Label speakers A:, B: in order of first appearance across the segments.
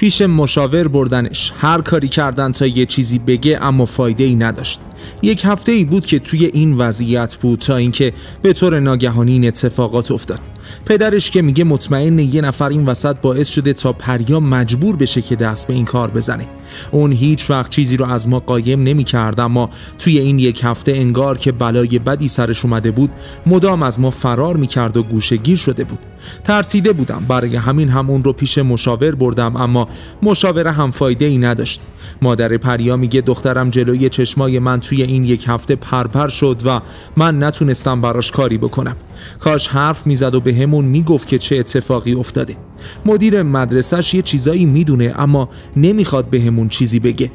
A: پیش مشاور بردنش هر کاری کردن تا یه چیزی بگه اما فایده ای نداشت یک هفته ای بود که توی این وضعیت بود تا اینکه به طور ناگهانی این اتفاقات افتاد پدرش که میگه مطمئن یه نفر این وسط باعث شده تا پریا مجبور بشه که دست به این کار بزنه اون هیچ وقت چیزی رو از ما قایم نمیکرد اما توی این یک هفته انگار که بلای بدی سرش اومده بود مدام از ما فرار میکرد و گوشه گیر شده بود ترسیده بودم برای همین هم اون رو پیش مشاور بردم اما مشاوره هم فایده ای نداشت مادر پریا میگه دخترم جلوی چشمای من توی این یک هفته پرپر شد و من نتونستم براش کاری بکنم کاش حرف میزد و به همون میگفت که چه اتفاقی افتاده مدیر مدرسهش یه چیزایی میدونه اما نمیخواد بهمون همون چیزی بگه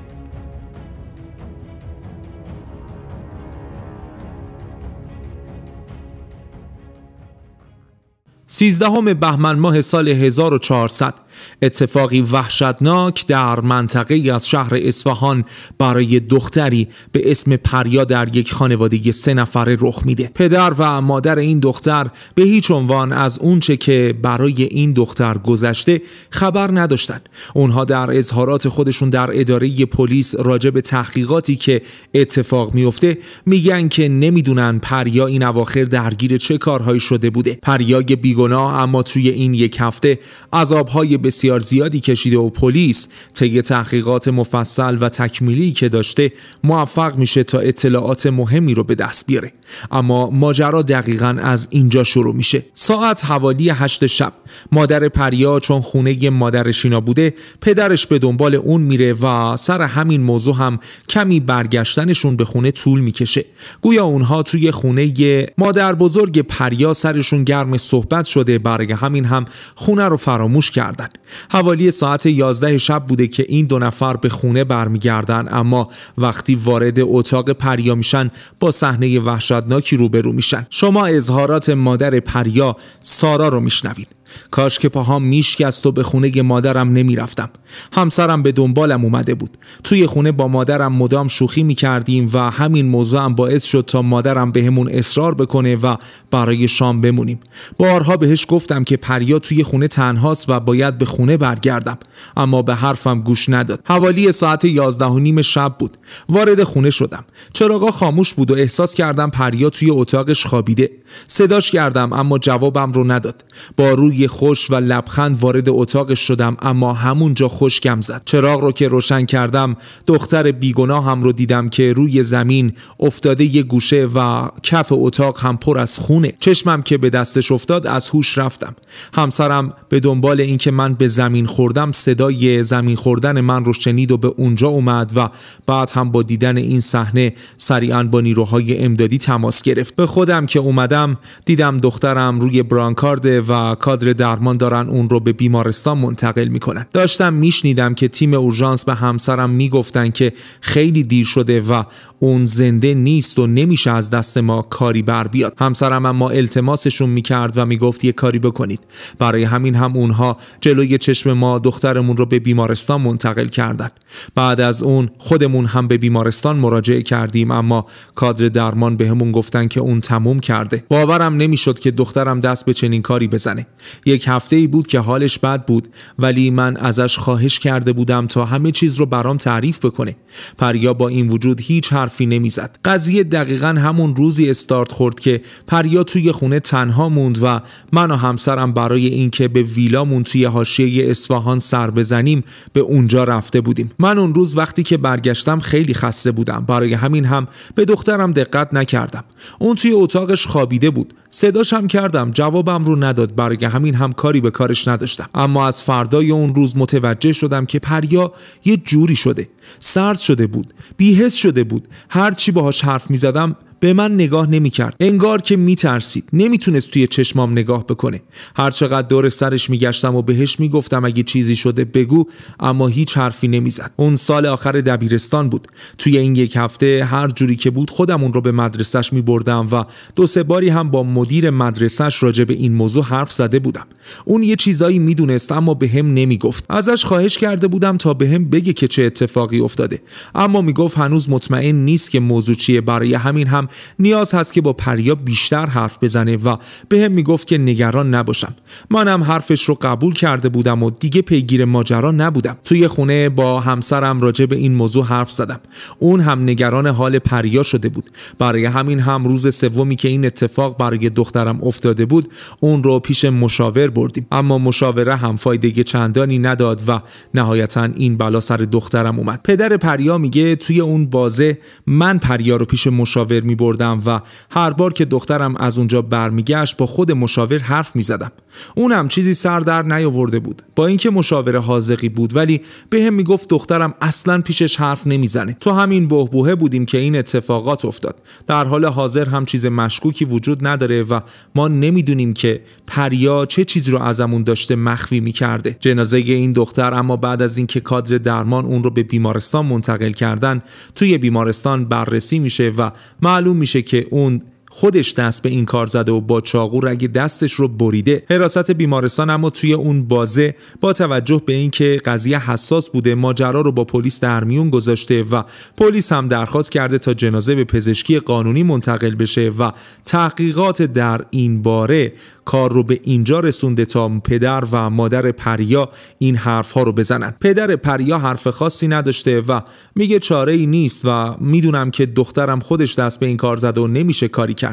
A: سیزدهم بهمن ماه سال 1400 اتفاقی وحشتناک در منطقه از شهر اصفهان برای دختری به اسم پریا در یک خانواده سه نفره رخ میده پدر و مادر این دختر به هیچ عنوان از اونچه که برای این دختر گذشته خبر نداشتن اونها در اظهارات خودشون در اداره پلیس راجع به تحقیقاتی که اتفاق میفته میگن که نمیدونن پریا این اواخر درگیر چه کارهایی شده بوده پریا بیگو اما توی این یک هفته عذابهای بسیار زیادی کشیده و پلیس طی تحقیقات مفصل و تکمیلی که داشته موفق میشه تا اطلاعات مهمی رو به دست بیاره اما ماجرا دقیقا از اینجا شروع میشه ساعت حوالی هشت شب مادر پریا چون خونه مادر شینا بوده پدرش به دنبال اون میره و سر همین موضوع هم کمی برگشتنشون به خونه طول میکشه گویا اونها توی خونه مادر بزرگ پریا سرشون گرم صحبت شده برای همین هم خونه رو فراموش کردن حوالی ساعت 11 شب بوده که این دو نفر به خونه برمیگردن اما وقتی وارد اتاق پریا میشن با صحنه وحشتناکی روبرو میشن شما اظهارات مادر پریا سارا رو میشنوید کاش که پاهام میشکست و به خونه ی مادرم نمیرفتم همسرم به دنبالم اومده بود توی خونه با مادرم مدام شوخی میکردیم و همین موضوع باعث شد تا مادرم بهمون اصرار بکنه و برای شام بمونیم بارها بهش گفتم که پریا توی خونه تنهاست و باید به خونه برگردم اما به حرفم گوش نداد حوالی ساعت یازده و نیم شب بود وارد خونه شدم چراغا خاموش بود و احساس کردم پریا توی اتاقش خوابیده صداش کردم اما جوابم رو نداد با روی خوش و لبخند وارد اتاقش شدم اما همونجا خشکم زد چراغ رو که روشن کردم دختر بیگناه هم رو دیدم که روی زمین افتاده یه گوشه و کف اتاق هم پر از خونه چشمم که به دستش افتاد از هوش رفتم همسرم به دنبال اینکه من به زمین خوردم صدای زمین خوردن من رو شنید و به اونجا اومد و بعد هم با دیدن این صحنه سریعا با نیروهای امدادی تماس گرفت به خودم که اومدم دیدم دخترم روی برانکارد و کادر درمان دارن اون رو به بیمارستان منتقل میکنن داشتم میشنیدم که تیم اورژانس به همسرم میگفتن که خیلی دیر شده و اون زنده نیست و نمیشه از دست ما کاری بر بیاد همسرم اما التماسشون میکرد و میگفت یه کاری بکنید برای همین هم اونها جلوی چشم ما دخترمون رو به بیمارستان منتقل کردن بعد از اون خودمون هم به بیمارستان مراجعه کردیم اما کادر درمان بهمون به گفتن که اون تموم کرده باورم نمیشد که دخترم دست به چنین کاری بزنه یک هفته ای بود که حالش بد بود ولی من ازش خواهش کرده بودم تا همه چیز رو برام تعریف بکنه پریا با این وجود هیچ حرف حرفی قضیه دقیقا همون روزی استارت خورد که پریا توی خونه تنها موند و من و همسرم برای اینکه به ویلامون توی حاشیه اصفهان سر بزنیم به اونجا رفته بودیم من اون روز وقتی که برگشتم خیلی خسته بودم برای همین هم به دخترم دقت نکردم اون توی اتاقش خوابیده بود صداشم کردم جوابم رو نداد برای همین هم کاری به کارش نداشتم اما از فردای اون روز متوجه شدم که پریا یه جوری شده سرد شده بود بیهس شده بود هرچی چی باهاش حرف میزدم. به من نگاه نمی کرد انگار که می نمی نمیتونست توی چشمام نگاه بکنه هرچقدر دور سرش میگشتم و بهش میگفتم اگه چیزی شده بگو اما هیچ حرفی نمی زد اون سال آخر دبیرستان بود توی این یک هفته هر جوری که بود خودم اون رو به مدرسهش بردم و دو سه باری هم با مدیر مدرسهش راجع به این موضوع حرف زده بودم اون یه چیزایی میدونست اما به هم نمیگفت ازش خواهش کرده بودم تا به هم بگه که چه اتفاقی افتاده اما میگفت هنوز مطمئن نیست که موضوع چیه برای همین هم نیاز هست که با پریا بیشتر حرف بزنه و به هم میگفت که نگران نباشم منم حرفش رو قبول کرده بودم و دیگه پیگیر ماجرا نبودم توی خونه با همسرم راجب به این موضوع حرف زدم اون هم نگران حال پریا شده بود برای همین هم روز سومی که این اتفاق برای دخترم افتاده بود اون رو پیش مشاور بردیم اما مشاوره هم فایده چندانی نداد و نهایتا این بلا سر دخترم اومد پدر پریا میگه توی اون بازه من پریا رو پیش مشاور می بردم و هر بار که دخترم از اونجا برمیگشت با خود مشاور حرف میزدم. زدم. اونم چیزی سر در نیاورده بود با اینکه مشاور حاضقی بود ولی به هم میگفت دخترم اصلا پیشش حرف نمیزنه تو همین بهبوهه بودیم که این اتفاقات افتاد در حال حاضر هم چیز مشکوکی وجود نداره و ما نمیدونیم که پریا چه چیزی رو ازمون داشته مخفی میکرده جنازه این دختر اما بعد از اینکه کادر درمان اون رو به بیمارستان منتقل کردن توی بیمارستان بررسی میشه و معلوم معلوم میشه که اون خودش دست به این کار زده و با چاقو رگ دستش رو بریده حراست بیمارستان اما توی اون بازه با توجه به اینکه قضیه حساس بوده ماجرا رو با پلیس در میون گذاشته و پلیس هم درخواست کرده تا جنازه به پزشکی قانونی منتقل بشه و تحقیقات در این باره کار رو به اینجا رسونده تا پدر و مادر پریا این حرف ها رو بزنن پدر پریا حرف خاصی نداشته و میگه چاره ای نیست و میدونم که دخترم خودش دست به این کار زده و نمیشه کاری کرد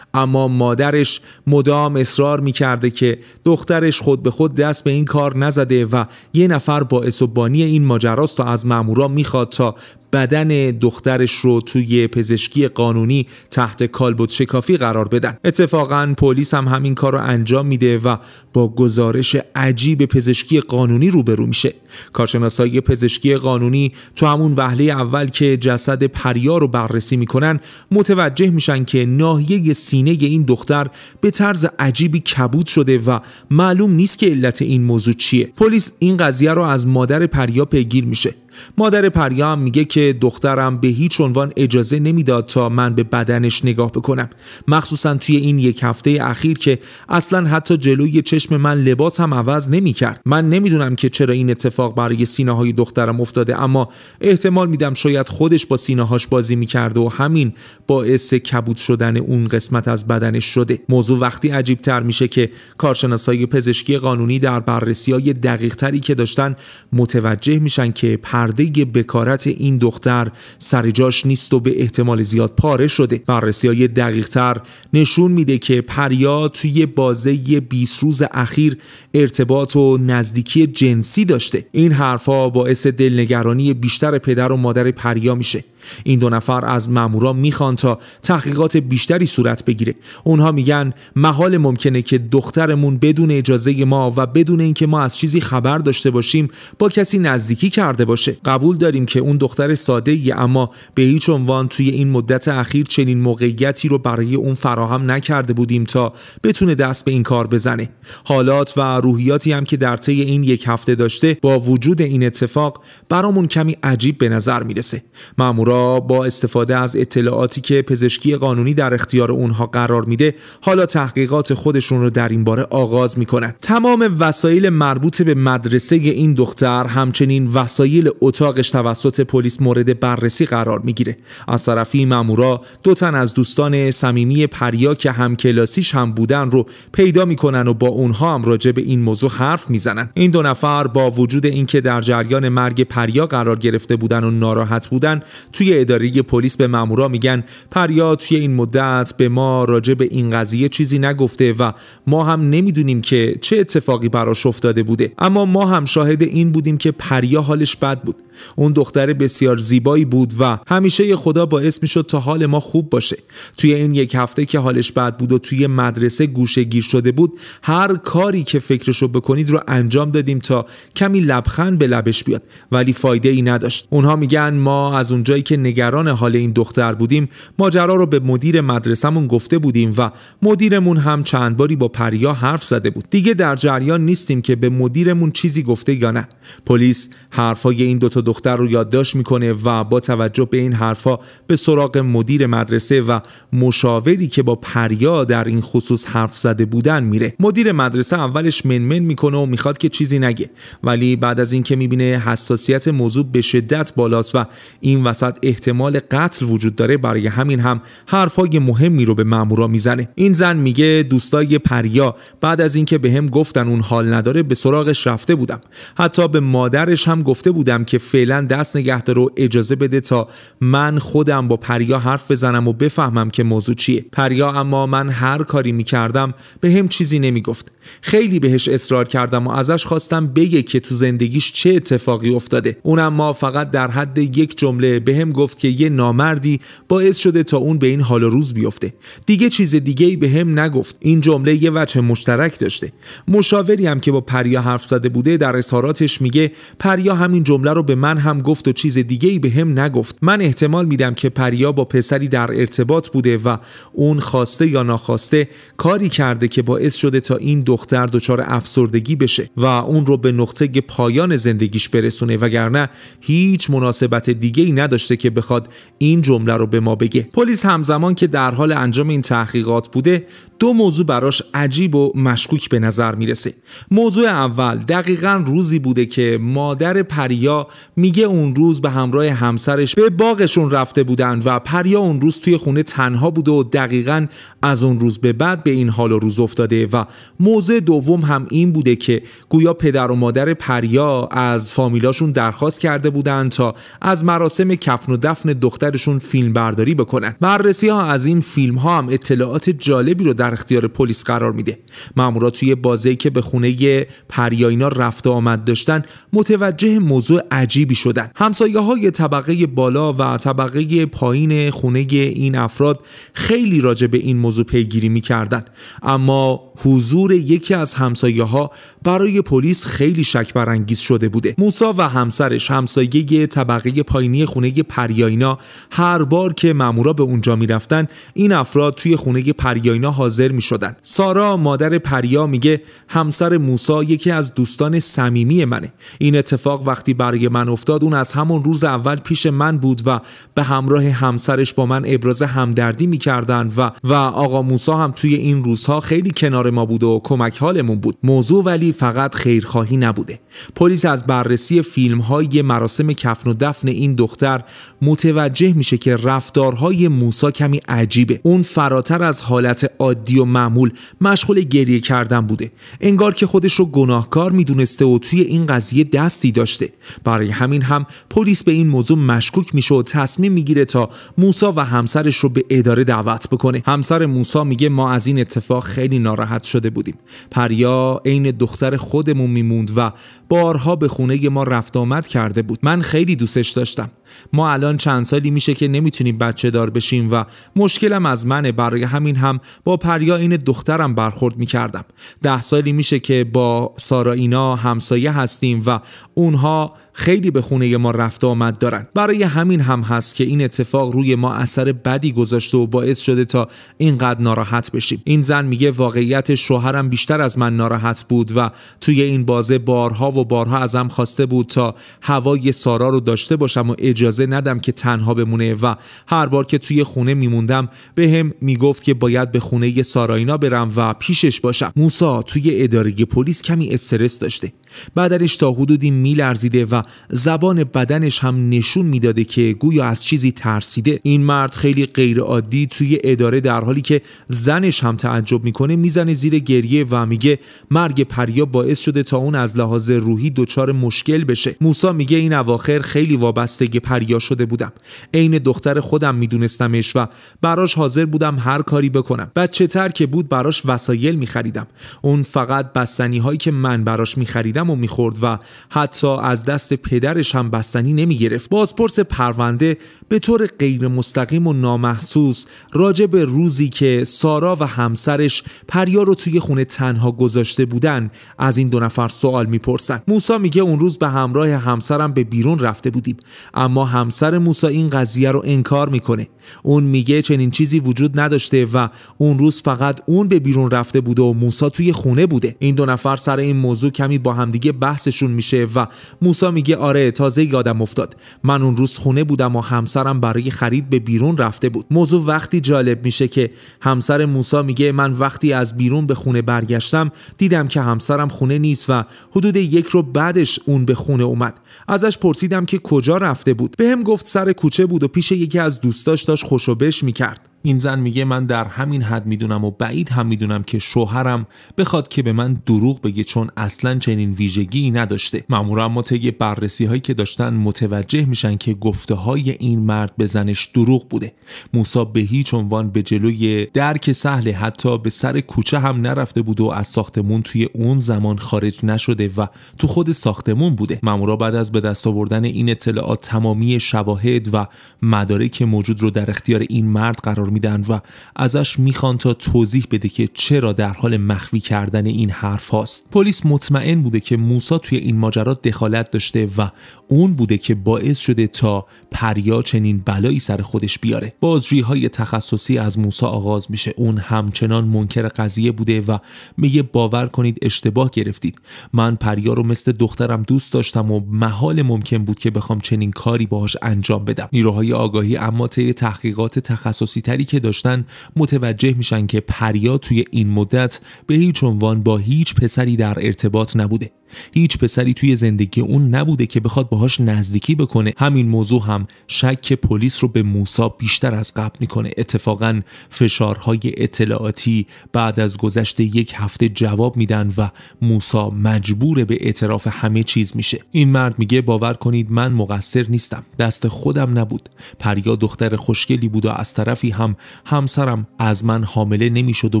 A: اما مادرش مدام اصرار کرده که دخترش خود به خود دست به این کار نزده و یه نفر با و بانی این ماجراست تا از مامورا میخواد تا بدن دخترش رو توی پزشکی قانونی تحت کالبد شکافی قرار بدن اتفاقا پلیس هم همین کار رو انجام میده و با گزارش عجیب پزشکی قانونی روبرو میشه کارشناسای پزشکی قانونی تو همون وهله اول که جسد پریا رو بررسی میکنن متوجه میشن که ناحیه سینه این دختر به طرز عجیبی کبود شده و معلوم نیست که علت این موضوع چیه پلیس این قضیه رو از مادر پریا پیگیر میشه مادر پریام میگه که دخترم به هیچ عنوان اجازه نمیداد تا من به بدنش نگاه بکنم مخصوصا توی این یک هفته اخیر که اصلا حتی جلوی چشم من لباس هم عوض نمیکرد من نمیدونم که چرا این اتفاق برای سینه های دخترم افتاده اما احتمال میدم شاید خودش با سینه هاش بازی میکرد و همین باعث کبود شدن اون قسمت از بدنش شده موضوع وقتی عجیب تر میشه که کارشناسای پزشکی قانونی در بررسی های دقیق که داشتن متوجه میشن که پر پرده بکارت این دختر سرجاش نیست و به احتمال زیاد پاره شده بررسی های دقیق تر نشون میده که پریا توی بازه 20 روز اخیر ارتباط و نزدیکی جنسی داشته این حرفها باعث دلنگرانی بیشتر پدر و مادر پریا میشه این دو نفر از مامورا میخوان تا تحقیقات بیشتری صورت بگیره اونها میگن محال ممکنه که دخترمون بدون اجازه ما و بدون اینکه ما از چیزی خبر داشته باشیم با کسی نزدیکی کرده باشه قبول داریم که اون دختر ساده ای اما به هیچ عنوان توی این مدت اخیر چنین موقعیتی رو برای اون فراهم نکرده بودیم تا بتونه دست به این کار بزنه حالات و روحیاتی هم که در طی این یک هفته داشته با وجود این اتفاق برامون کمی عجیب به نظر میرسه مامورا با استفاده از اطلاعاتی که پزشکی قانونی در اختیار اونها قرار میده حالا تحقیقات خودشون رو در این باره آغاز میکنن تمام وسایل مربوط به مدرسه این دختر همچنین وسایل اتاقش توسط پلیس مورد بررسی قرار میگیره از طرفی مامورا دو تن از دوستان صمیمی پریا که همکلاسیش هم بودن رو پیدا میکنن و با اونها هم راجع به این موضوع حرف میزنن این دو نفر با وجود اینکه در جریان مرگ پریا قرار گرفته بودن و ناراحت بودن توی اداره پلیس به مامورا میگن پریا توی این مدت به ما راجع به این قضیه چیزی نگفته و ما هم نمیدونیم که چه اتفاقی براش افتاده بوده اما ما هم شاهد این بودیم که پریا حالش بد بود اون دختر بسیار زیبایی بود و همیشه خدا باعث میشد تا حال ما خوب باشه توی این یک هفته که حالش بد بود و توی مدرسه گوشه گیر شده بود هر کاری که فکرشو بکنید رو انجام دادیم تا کمی لبخند به لبش بیاد ولی فایده ای نداشت اونها میگن ما از اونجایی که نگران حال این دختر بودیم ماجرا رو به مدیر مدرسهمون گفته بودیم و مدیرمون هم چند باری با پریا حرف زده بود دیگه در جریان نیستیم که به مدیرمون چیزی گفته یا نه پلیس حرفای این دوتا دختر رو یادداشت میکنه و با توجه به این حرفها به سراغ مدیر مدرسه و مشاوری که با پریا در این خصوص حرف زده بودن میره مدیر مدرسه اولش منمن میکنه و میخواد که چیزی نگه ولی بعد از اینکه میبینه حساسیت موضوع به شدت بالاست و این وسط احتمال قتل وجود داره برای همین هم حرفای مهمی رو به مامورا میزنه این زن میگه دوستای پریا بعد از اینکه بهم به گفتن اون حال نداره به سراغش رفته بودم حتی به مادرش هم گفته بودم که فعلا دست نگه داره و اجازه بده تا من خودم با پریا حرف بزنم و بفهمم که موضوع چیه پریا اما من هر کاری میکردم به هم چیزی نمیگفت خیلی بهش اصرار کردم و ازش خواستم بگه که تو زندگیش چه اتفاقی افتاده اونم ما فقط در حد یک جمله بهم گفت که یه نامردی باعث شده تا اون به این حال و روز بیفته دیگه چیز دیگه ای به هم نگفت این جمله یه وجه مشترک داشته مشاوری هم که با پریا حرف زده بوده در اظهاراتش میگه پریا همین جمله رو به من هم گفت و چیز دیگه ای به هم نگفت من احتمال میدم که پریا با پسری در ارتباط بوده و اون خواسته یا ناخواسته کاری کرده که باعث شده تا این دختر دچار افسردگی بشه و اون رو به نقطه پایان زندگیش برسونه وگرنه هیچ مناسبت دیگه ای نداشته که بخواد این جمله رو به ما بگه پلیس همزمان که در حال انجام این تحقیقات بوده دو موضوع براش عجیب و مشکوک به نظر میرسه موضوع اول دقیقا روزی بوده که مادر پریا میگه اون روز به همراه همسرش به باغشون رفته بودن و پریا اون روز توی خونه تنها بوده و دقیقا از اون روز به بعد به این حال و روز افتاده و موضوع دوم هم این بوده که گویا پدر و مادر پریا از فامیلاشون درخواست کرده بودند تا از مراسم کف دفن و دفن دخترشون فیلم برداری بکنن بررسی ها از این فیلم ها هم اطلاعات جالبی رو در اختیار پلیس قرار میده مامورا توی بازه که به خونه پریاینا رفت و آمد داشتن متوجه موضوع عجیبی شدن همسایه های طبقه بالا و طبقه پایین خونه این افراد خیلی راجع به این موضوع پیگیری میکردن اما حضور یکی از همسایه ها برای پلیس خیلی شک برانگیز شده بوده موسا و همسرش همسایه طبقه پایینی خونه پریاینا هر بار که مامورا به اونجا میرفتن این افراد توی خونه پریاینا حاضر می شدن. سارا مادر پریا میگه همسر موسا یکی از دوستان صمیمی منه این اتفاق وقتی برای من افتاد اون از همون روز اول پیش من بود و به همراه همسرش با من ابراز همدردی میکردن و و آقا موسا هم توی این روزها خیلی کنار ما بود و کمک حالمون بود موضوع ولی فقط خیرخواهی نبوده پلیس از بررسی فیلم های مراسم کفن و دفن این دختر متوجه میشه که رفتارهای موسا کمی عجیبه اون فراتر از حالت عادی و معمول مشغول گریه کردن بوده انگار که خودش رو گناهکار میدونسته و توی این قضیه دستی داشته برای همین هم پلیس به این موضوع مشکوک میشه و تصمیم میگیره تا موسا و همسرش رو به اداره دعوت بکنه همسر موسا میگه ما از این اتفاق خیلی ناراحت شده بودیم پریا عین دختر خودمون میموند و بارها به خونه ما رفت آمد کرده بود من خیلی دوستش داشتم ما الان چند سالی میشه که نمیتونیم بچه دار بشیم و مشکلم از منه برای همین هم با پریا این دخترم برخورد میکردم ده سالی میشه که با سارا اینا همسایه هستیم و اونها خیلی به خونه ما رفت آمد دارن برای همین هم هست که این اتفاق روی ما اثر بدی گذاشته و باعث شده تا اینقدر ناراحت بشیم این زن میگه واقعیت شوهرم بیشتر از من ناراحت بود و توی این بازه بارها و و بارها ازم خواسته بود تا هوای سارا رو داشته باشم و اجازه ندم که تنها بمونه و هر بار که توی خونه میموندم به هم میگفت که باید به خونه ساراینا برم و پیشش باشم موسا توی اداره پلیس کمی استرس داشته بدنش تا حدودی میلرزیده و زبان بدنش هم نشون میداده که گویا از چیزی ترسیده این مرد خیلی غیرعادی توی اداره در حالی که زنش هم تعجب میکنه میزنه زیر گریه و میگه مرگ پریا باعث شده تا اون از لحاظ روحی دچار مشکل بشه موسا میگه این اواخر خیلی وابستگی پریا شده بودم عین دختر خودم میدونستمش و براش حاضر بودم هر کاری بکنم بچه که بود براش وسایل میخریدم اون فقط بستنی هایی که من براش میخریدم آدم میخورد و حتی از دست پدرش هم بستنی نمیگرفت بازپرس پرونده به طور غیر مستقیم و نامحسوس راجع به روزی که سارا و همسرش پریا رو توی خونه تنها گذاشته بودن از این دو نفر سوال میپرسن موسا میگه اون روز به همراه همسرم به بیرون رفته بودیم اما همسر موسا این قضیه رو انکار میکنه اون میگه چنین چیزی وجود نداشته و اون روز فقط اون به بیرون رفته بوده و موسا توی خونه بوده این دو نفر سر این موضوع کمی با همدیگه بحثشون میشه و موسا میگه آره تازه یادم افتاد من اون روز خونه بودم و همسرم برای خرید به بیرون رفته بود موضوع وقتی جالب میشه که همسر موسا میگه من وقتی از بیرون به خونه برگشتم دیدم که همسرم خونه نیست و حدود یک رو بعدش اون به خونه اومد ازش پرسیدم که کجا رفته بود بهم به گفت سر کوچه بود و پیش یکی از دوستاش داشت بش میکرد این زن میگه من در همین حد میدونم و بعید هم میدونم که شوهرم بخواد که به من دروغ بگه چون اصلا چنین ویژگی نداشته مامورا اما طی بررسی هایی که داشتن متوجه میشن که گفته های این مرد به زنش دروغ بوده موسا به هیچ عنوان به جلوی درک سهل حتی به سر کوچه هم نرفته بود و از ساختمون توی اون زمان خارج نشده و تو خود ساختمون بوده مامورا بعد از به دست آوردن این اطلاعات تمامی شواهد و مدارک موجود رو در اختیار این مرد قرار قرار میدن و ازش میخوان تا توضیح بده که چرا در حال مخفی کردن این حرف هاست پلیس مطمئن بوده که موسا توی این ماجرا دخالت داشته و اون بوده که باعث شده تا پریا چنین بلایی سر خودش بیاره بازجویی های تخصصی از موسا آغاز میشه اون همچنان منکر قضیه بوده و میگه باور کنید اشتباه گرفتید من پریا رو مثل دخترم دوست داشتم و محال ممکن بود که بخوام چنین کاری باهاش انجام بدم نیروهای آگاهی اما طی تحقیقات تخصصی بیشتری که داشتن متوجه میشن که پریا توی این مدت به هیچ عنوان با هیچ پسری در ارتباط نبوده هیچ پسری توی زندگی اون نبوده که بخواد باهاش نزدیکی بکنه همین موضوع هم شک پلیس رو به موسا بیشتر از قبل میکنه اتفاقا فشارهای اطلاعاتی بعد از گذشت یک هفته جواب میدن و موسا مجبور به اعتراف همه چیز میشه این مرد میگه باور کنید من مقصر نیستم دست خودم نبود پریا دختر خوشگلی بود و از طرفی هم همسرم از من حامله نمیشد و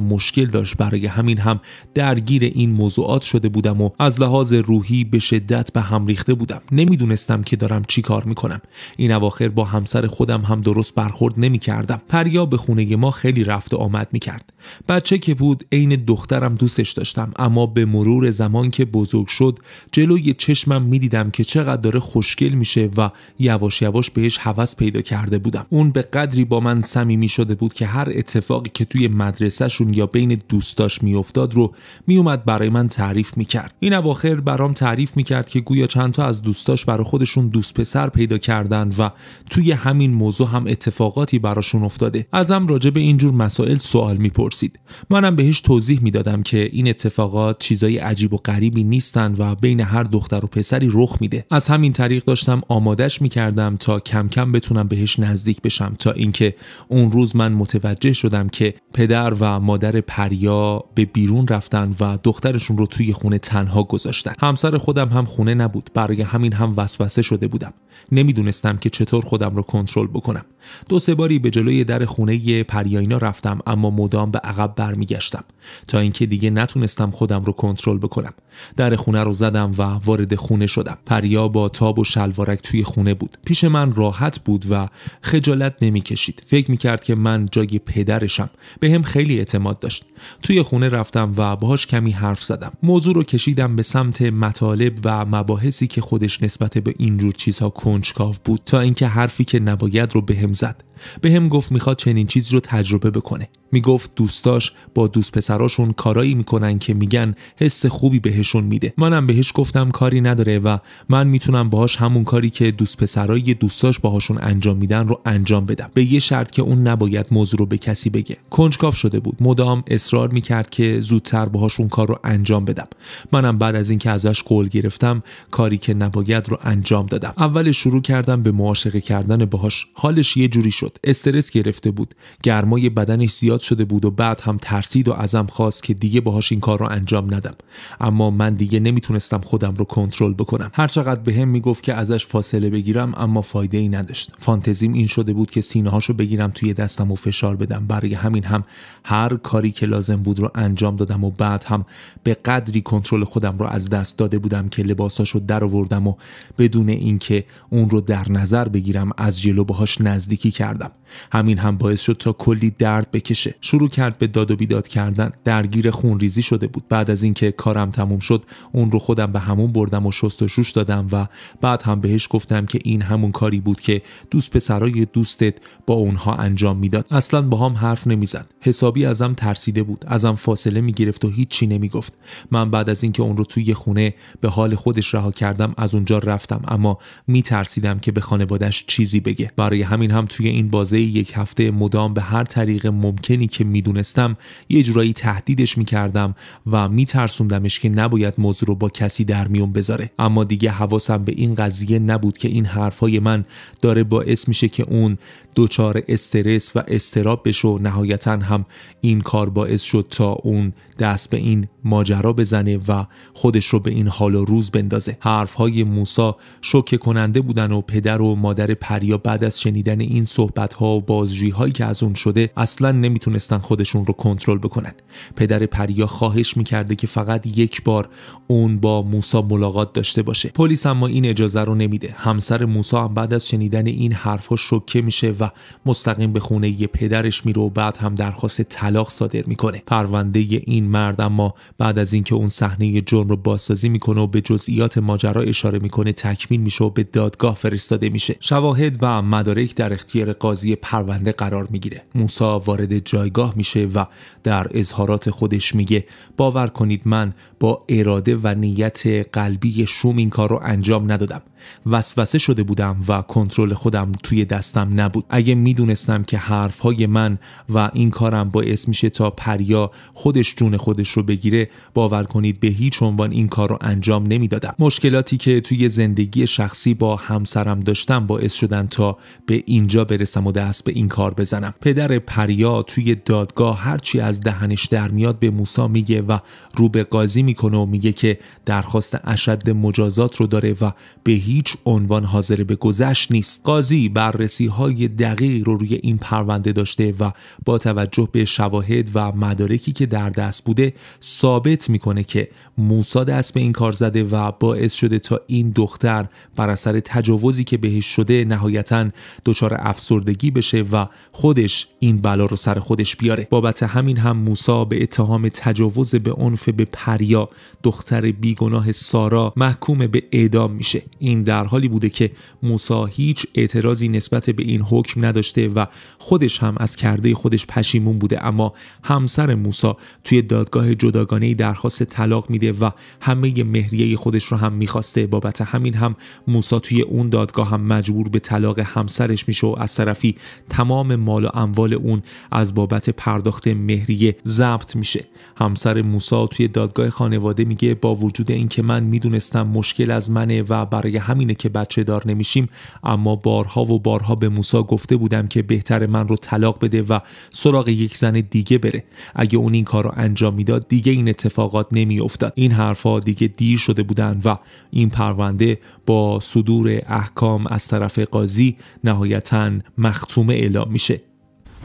A: مشکل داشت برای همین هم درگیر این موضوعات شده بودم و از لحاظ لحاظ روحی به شدت به هم ریخته بودم نمیدونستم که دارم چی کار میکنم این اواخر با همسر خودم هم درست برخورد نمیکردم پریا به خونه ما خیلی رفت و آمد میکرد بچه که بود عین دخترم دوستش داشتم اما به مرور زمان که بزرگ شد جلوی چشمم میدیدم که چقدر داره خوشگل میشه و یواش یواش بهش هوس پیدا کرده بودم اون به قدری با من صمیمی شده بود که هر اتفاقی که توی مدرسهشون یا بین دوستاش میافتاد رو میومد برای من تعریف میکرد این برام تعریف میکرد که گویا چندتا از دوستاش برا خودشون دوست پسر پیدا کردن و توی همین موضوع هم اتفاقاتی براشون افتاده ازم راجع به اینجور مسائل سوال میپرسید منم بهش توضیح میدادم که این اتفاقات چیزای عجیب و غریبی نیستن و بین هر دختر و پسری رخ میده از همین طریق داشتم آمادش میکردم تا کم کم بتونم بهش نزدیک بشم تا اینکه اون روز من متوجه شدم که پدر و مادر پریا به بیرون رفتن و دخترشون رو توی خونه تنها گذاشت همسر خودم هم خونه نبود برای همین هم وسوسه شده بودم نمیدونستم که چطور خودم رو کنترل بکنم دو سه باری به جلوی در خونه پریاینا رفتم اما مدام به عقب برمیگشتم تا اینکه دیگه نتونستم خودم رو کنترل بکنم در خونه رو زدم و وارد خونه شدم پریا با تاب و شلوارک توی خونه بود پیش من راحت بود و خجالت نمیکشید فکر میکرد که من جای پدرشم به هم خیلی اعتماد داشت توی خونه رفتم و باهاش کمی حرف زدم موضوع رو کشیدم به سمت مطالب و مباحثی که خودش نسبت به اینجور چیزها کنجکاو بود تا اینکه حرفی که نباید رو بهم زد به هم گفت میخواد چنین چیز رو تجربه بکنه میگفت دوستاش با دوست پسراشون کارایی میکنن که میگن حس خوبی بهشون میده منم بهش گفتم کاری نداره و من میتونم باهاش همون کاری که دوست پسرای دوستاش باهاشون انجام میدن رو انجام بدم به یه شرط که اون نباید موضوع رو به کسی بگه کنجکاف شده بود مدام اصرار میکرد که زودتر باهاشون کار رو انجام بدم منم بعد از اینکه ازش قول گرفتم کاری که نباید رو انجام دادم اول شروع کردم به معاشقه کردن باهاش حالش یه جوری شد استرس گرفته بود گرمای بدنش زیاد شده بود و بعد هم ترسید و ازم خواست که دیگه باهاش این کار رو انجام ندم اما من دیگه نمیتونستم خودم رو کنترل بکنم هرچقدر به هم میگفت که ازش فاصله بگیرم اما فایده ای نداشت فانتزیم این شده بود که سینه هاشو بگیرم توی دستم و فشار بدم برای همین هم هر کاری که لازم بود رو انجام دادم و بعد هم به قدری کنترل خودم رو از دست داده بودم که لباساشو در و بدون اینکه اون رو در نظر بگیرم از جلو باهاش نزدیکی کردم همین هم باعث شد تا کلی درد بکشه شروع کرد به داد و بیداد کردن درگیر خونریزی شده بود بعد از اینکه کارم تموم شد اون رو خودم به همون بردم و شست و شوش دادم و بعد هم بهش گفتم که این همون کاری بود که دوست پسرای دوستت با اونها انجام میداد اصلا با هم حرف نمیزد حسابی ازم ترسیده بود ازم فاصله میگرفت و هیچی نمیگفت من بعد از اینکه اون رو توی خونه به حال خودش رها کردم از اونجا رفتم اما میترسیدم که به خانوادش چیزی بگه برای همین هم توی این بازه یک هفته مدام به هر طریق ممکن که میدونستم یه جورایی تهدیدش میکردم و میترسوندمش که نباید موضوع رو با کسی در میون بذاره اما دیگه حواسم به این قضیه نبود که این حرفهای من داره باعث میشه که اون دچار استرس و استراب بشه و نهایتا هم این کار باعث شد تا اون دست به این ماجرا بزنه و خودش رو به این حال و روز بندازه حرفهای موسا شوکه کننده بودن و پدر و مادر پریا بعد از شنیدن این صحبت ها و بازجویی هایی که از اون شده اصلا نمیتونستن خودشون رو کنترل بکنن پدر پریا خواهش میکرده که فقط یک بار اون با موسا ملاقات داشته باشه پلیس اما این اجازه رو نمیده همسر موسا هم بعد از شنیدن این حرفها شوکه میشه و مستقیم به خونه یه پدرش میره و بعد هم درخواست طلاق صادر میکنه پرونده این مرد اما بعد از اینکه اون صحنه جرم رو بازسازی میکنه و به جزئیات ماجرا اشاره میکنه تکمیل میشه و به دادگاه فرستاده میشه شواهد و مدارک در اختیار قاضی پرونده قرار میگیره موسا وارد جایگاه میشه و در اظهارات خودش میگه باور کنید من با اراده و نیت قلبی شوم این کار رو انجام ندادم وسوسه شده بودم و کنترل خودم توی دستم نبود اگه میدونستم که حرف های من و این کارم باعث میشه تا پریا خودش جون خودش رو بگیره باور کنید به هیچ عنوان این کار رو انجام نمیدادم مشکلاتی که توی زندگی شخصی با همسرم داشتم باعث شدن تا به اینجا برسم و دست به این کار بزنم پدر پریا توی دادگاه هرچی از دهنش در میاد به موسا میگه و رو به قاضی میکنه و میگه که درخواست اشد مجازات رو داره و به هیچ عنوان حاضر به گذشت نیست قاضی بررسی های دقیقی رو روی این پرونده داشته و با توجه به شواهد و مدارکی که در دست بوده ثابت میکنه که موسا دست به این کار زده و باعث شده تا این دختر بر اثر تجاوزی که بهش شده نهایتا دچار افسردگی بشه و خودش این بلا رو سر خودش بیاره بابت همین هم موسا به اتهام تجاوز به عنف به پریا دختر بیگناه سارا محکوم به اعدام میشه این در حالی بوده که موسا هیچ اعتراضی نسبت به این نداشته و خودش هم از کرده خودش پشیمون بوده اما همسر موسا توی دادگاه جداگانه درخواست طلاق میده و همه مهریه خودش رو هم میخواسته بابت همین هم موسا توی اون دادگاه هم مجبور به طلاق همسرش میشه و از طرفی تمام مال و اموال اون از بابت پرداخت مهریه ضبط میشه همسر موسا توی دادگاه خانواده میگه با وجود اینکه من میدونستم مشکل از منه و برای همینه که بچه دار نمیشیم اما بارها و بارها به موسا گفت گفته بودم که بهتر من رو طلاق بده و سراغ یک زن دیگه بره اگه اون این کار رو انجام میداد دیگه این اتفاقات نمیافتاد این حرفها دیگه دیر شده بودن و این پرونده با صدور احکام از طرف قاضی نهایتا مختومه اعلام میشه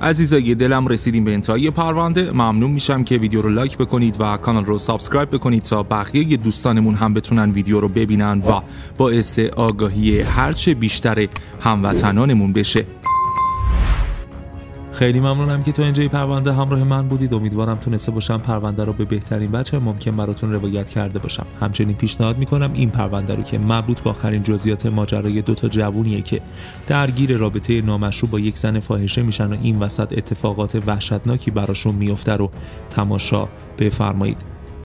A: عزیزای دلم رسیدیم به انتهای پرونده ممنون میشم که ویدیو رو لایک بکنید و کانال رو سابسکرایب بکنید تا بقیه دوستانمون هم بتونن ویدیو رو ببینن و باعث آگاهی هرچه بیشتر هموطنانمون بشه خیلی ممنونم که تا اینجای پرونده همراه من بودید امیدوارم تونسته باشم پرونده رو به بهترین بچه ممکن براتون روایت کرده باشم همچنین پیشنهاد میکنم این پرونده رو که مربوط به آخرین جزئیات ماجرای دوتا جوونیه که درگیر رابطه نامشروع با یک زن فاحشه میشن و این وسط اتفاقات وحشتناکی براشون میفته رو تماشا بفرمایید